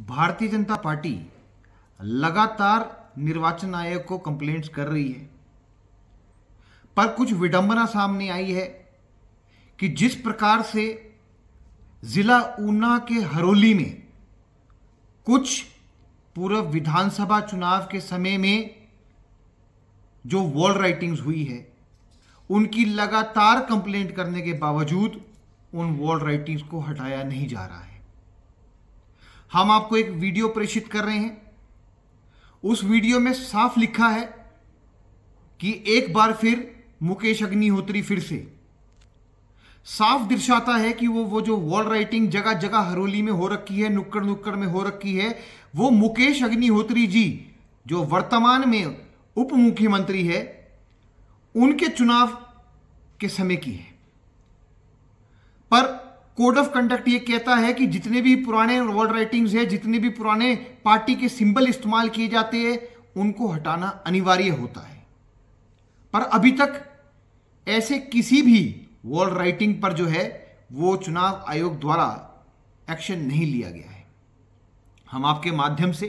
भारतीय जनता पार्टी लगातार निर्वाचन आयोग को कंप्लेंट्स कर रही है पर कुछ विडंबना सामने आई है कि जिस प्रकार से जिला ऊना के हरोली में कुछ पूर्व विधानसभा चुनाव के समय में जो वॉल राइटिंग्स हुई है उनकी लगातार कंप्लेंट करने के बावजूद उन वॉल राइटिंग्स को हटाया नहीं जा रहा है हम आपको एक वीडियो प्रेषित कर रहे हैं उस वीडियो में साफ लिखा है कि एक बार फिर मुकेश अग्निहोत्री फिर से साफ दर्शाता है कि वो वो जो वॉल राइटिंग जगह जगह हरोली में हो रखी है नुक्कड़ नुक्कड़ में हो रखी है वो मुकेश अग्निहोत्री जी जो वर्तमान में उप मुख्यमंत्री है उनके चुनाव के समय की है कोड ऑफ कंडक्ट ये कहता है कि जितने भी पुराने वर्ल्ड राइटिंग्स है जितने भी पुराने पार्टी के सिंबल इस्तेमाल किए जाते हैं उनको हटाना अनिवार्य होता है पर अभी तक ऐसे किसी भी वर्ल्ड राइटिंग पर जो है वो चुनाव आयोग द्वारा एक्शन नहीं लिया गया है हम आपके माध्यम से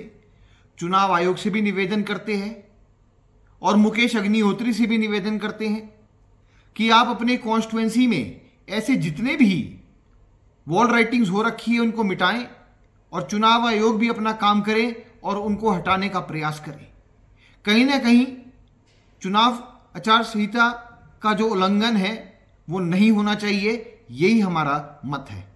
चुनाव आयोग से भी निवेदन करते हैं और मुकेश अग्निहोत्री से भी निवेदन करते हैं कि आप अपने कॉन्स्टिट्युएंसी में ऐसे जितने भी वॉल राइटिंग्स हो रखी है उनको मिटाएं और चुनाव आयोग भी अपना काम करे और उनको हटाने का प्रयास करें कहीं ना कहीं चुनाव आचार संहिता का जो उल्लंघन है वो नहीं होना चाहिए यही हमारा मत है